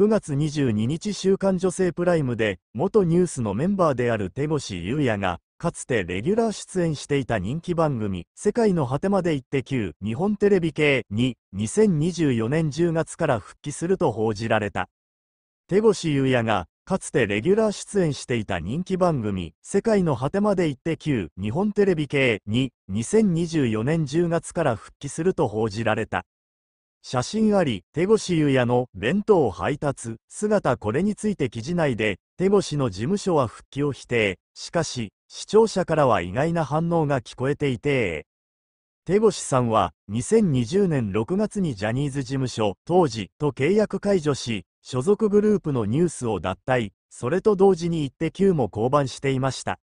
9月22日週刊女性プライムで、元ニュースのメンバーである手越優也が、かつてレギュラー出演していた人気番組、世界の果てまで行って9日本テレビ系に、2024年10月から復帰すると報じられた。手越優也が、かつてレギュラー出演していた人気番組、世界の果てまで行って9日本テレビ系に、2024年10月から復帰すると報じられた。写真あり、手越優也の弁当配達、姿これについて記事内で、手越の事務所は復帰を否定、しかし、視聴者からは意外な反応が聞こえていて、手越さんは、2020年6月にジャニーズ事務所、当時、と契約解除し、所属グループのニュースを脱退、それと同時にイッテ Q も降板していました。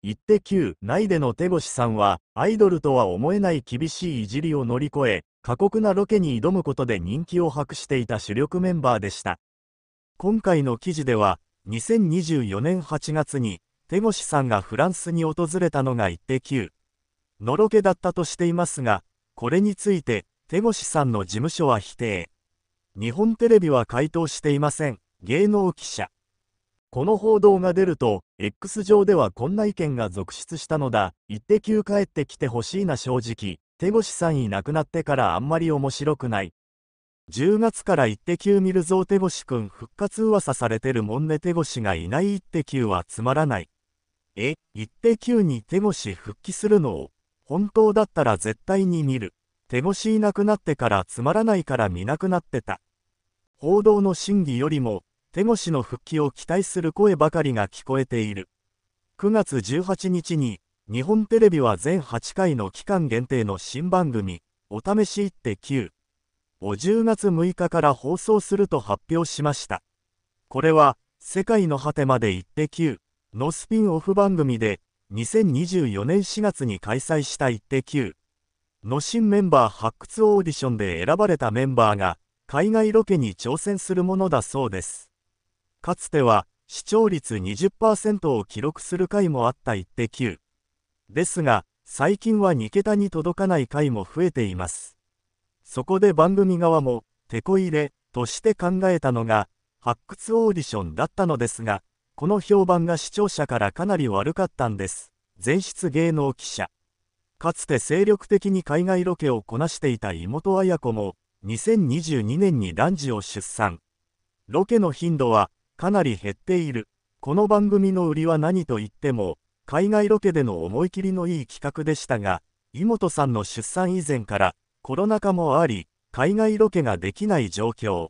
イッテ Q 内での手越さんは、アイドルとは思えない厳しいいじりを乗り越え、過酷なロケに挑むことで人気を博していた主力メンバーでした。今回の記事では、2024年8月に、手越さんがフランスに訪れたのが一定級のロケだったとしていますが、これについて、手越さんの事務所は否定。日本テレビは回答していません。芸能記者。この報道が出ると、X 上ではこんな意見が続出したのだ。一定級帰ってきてほしいな正直。手越さんいなくなってからあんまり面白くない。10月から一手級見るぞ手越くん復活噂されてるもんね手越がいない一手級はつまらない。え、一手級に手越復帰するのを、本当だったら絶対に見る。手越いなくなってからつまらないから見なくなってた。報道の真偽よりも、手越の復帰を期待する声ばかりが聞こえている。9月18日に、日本テレビは全8回の期間限定の新番組、お試し1.9を10月6日から放送すると発表しました。これは、世界の果てまで1.9のスピンオフ番組で、2024年4月に開催した1.9の新メンバー発掘オーディションで選ばれたメンバーが、海外ロケに挑戦するものだそうです。かつては、視聴率20%を記録する回もあった1.9。ですが、最近は2桁に届かない回も増えています。そこで番組側も、テこ入れとして考えたのが、発掘オーディションだったのですが、この評判が視聴者からかなり悪かったんです。前室芸能記者。かつて精力的に海外ロケをこなしていた妹綾子も、2022年に男児を出産。ロケの頻度はかなり減っている。この番組の売りは何と言っても、海外ロケでの思い切りのいい企画でしたが、井本さんの出産以前からコロナ禍もあり、海外ロケができない状況。